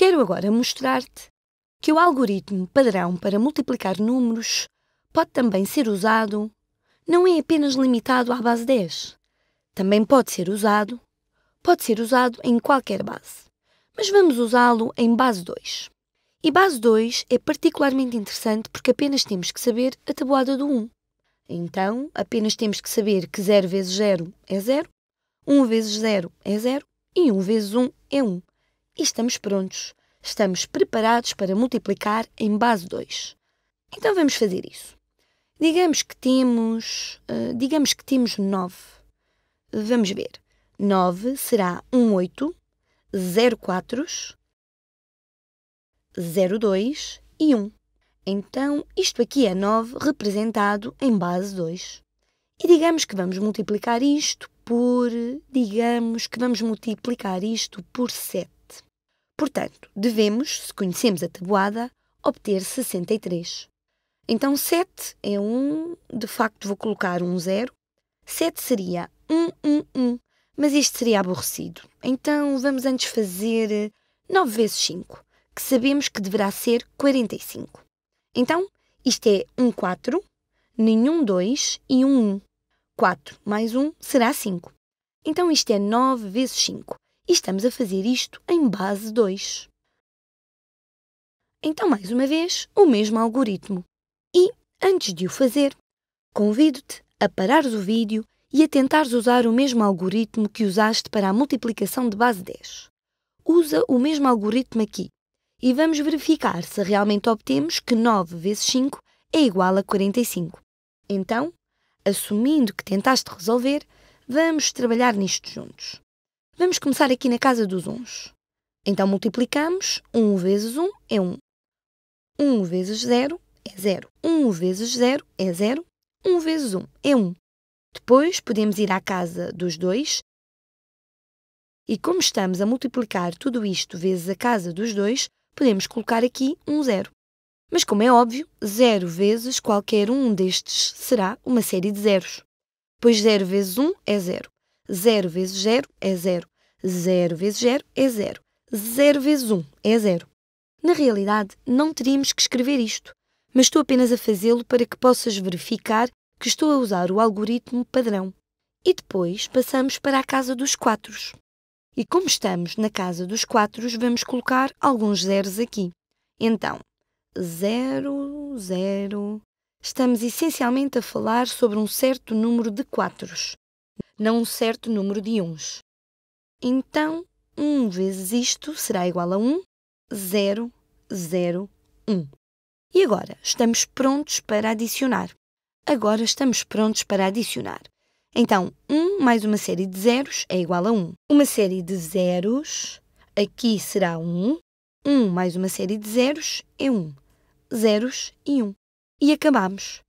Quero agora mostrar-te que o algoritmo padrão para multiplicar números pode também ser usado, não é apenas limitado à base 10. Também pode ser usado, pode ser usado em qualquer base, mas vamos usá-lo em base 2. E base 2 é particularmente interessante porque apenas temos que saber a tabuada do 1. Então, apenas temos que saber que 0 vezes 0 é 0, 1 vezes 0 é 0 e 1 vezes 1 é 1 e estamos prontos. Estamos preparados para multiplicar em base 2. Então vamos fazer isso. Digamos que temos, uh, digamos que temos 9. Vamos ver. 9 será 1 8, 0 4, 0 2 e 1. Então, isto aqui é 9 representado em base 2. E digamos que vamos multiplicar isto por, digamos que vamos multiplicar isto por 7. Portanto, devemos, se conhecemos a tabuada, obter 63. Então 7 é 1, de facto vou colocar um 0. 7 seria 1, 1, 1, mas isto seria aborrecido. Então vamos antes fazer 9 eh, vezes 5, que sabemos que deverá ser 45. Então, isto é 1, 4, nenhum 2 e 1, 1. 4 mais 1 será 5. Então isto é 9 vezes 5, e estamos a fazer isto em base 2. Então, mais uma vez, o mesmo algoritmo. E, antes de o fazer, convido-te a parares o vídeo e a tentares usar o mesmo algoritmo que usaste para a multiplicação de base 10. Usa o mesmo algoritmo aqui e vamos verificar se realmente obtemos que 9 vezes 5 é igual a 45. Então, assumindo que tentaste resolver, vamos trabalhar nisto juntos. Vamos começar aqui na casa dos uns. Então multiplicamos 1 vezes 1 é 1. 1 vezes 0 é 0. 1 vezes 0 é 0. 1 vezes 1 é 1. Depois podemos ir à casa dos 2. E como estamos a multiplicar tudo isto vezes a casa dos 2, podemos colocar aqui um 0. Mas como é óbvio, 0 vezes qualquer um destes será uma série de zeros. Pois 0 vezes 1 é 0. 0 vezes 0 é 0. 0 vezes 0 é 0. 0 vezes 1 é 0. Na realidade, não teríamos que escrever isto, mas estou apenas a fazê-lo para que possas verificar que estou a usar o algoritmo padrão. E depois passamos para a casa dos quatros. E como estamos na casa dos quatros, vamos colocar alguns zeros aqui. Então, 0, 0. Estamos essencialmente a falar sobre um certo número de quatros, não um certo número de uns. Então, 1 vezes isto será igual a 1, 0, 0, 1. E agora, estamos prontos para adicionar. Agora estamos prontos para adicionar. Então, 1 mais uma série de zeros é igual a 1. Uma série de zeros, aqui será 1. 1 mais uma série de zeros é 1. Zeros e 1. E acabamos.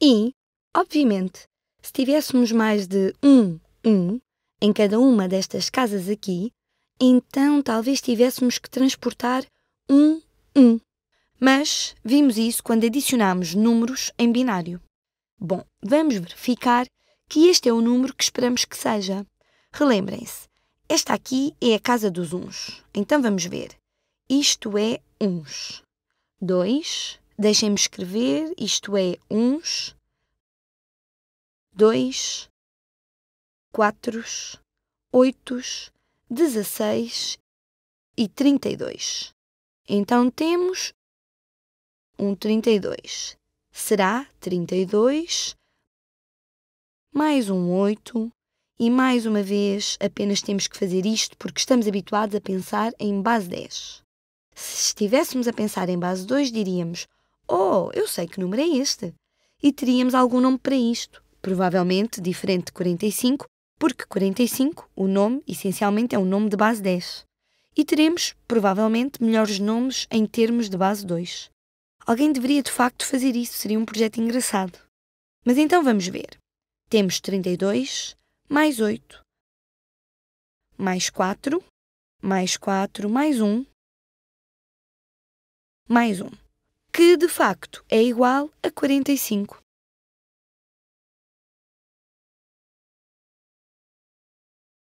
E, obviamente, se tivéssemos mais de 1, 1, em cada uma destas casas aqui, então talvez tivéssemos que transportar um um. Mas vimos isso quando adicionámos números em binário. Bom, vamos verificar que este é o número que esperamos que seja. Relembrem-se, esta aqui é a casa dos uns. Então vamos ver. Isto é uns. 2. Deixem-me escrever. Isto é uns. 2 quatros, 8, 16 e 32. Então temos um 32. Será 32 mais um 8. e mais uma vez apenas temos que fazer isto porque estamos habituados a pensar em base 10. Se estivéssemos a pensar em base 2, diríamos: Oh, eu sei que número é este! E teríamos algum nome para isto, provavelmente diferente de 45, porque 45, o nome, essencialmente é um nome de base 10. E teremos, provavelmente, melhores nomes em termos de base 2. Alguém deveria de facto fazer isso, seria um projeto engraçado. Mas então vamos ver. Temos 32 mais 8 mais 4 mais 4 mais 1 mais 1, que de facto é igual a 45.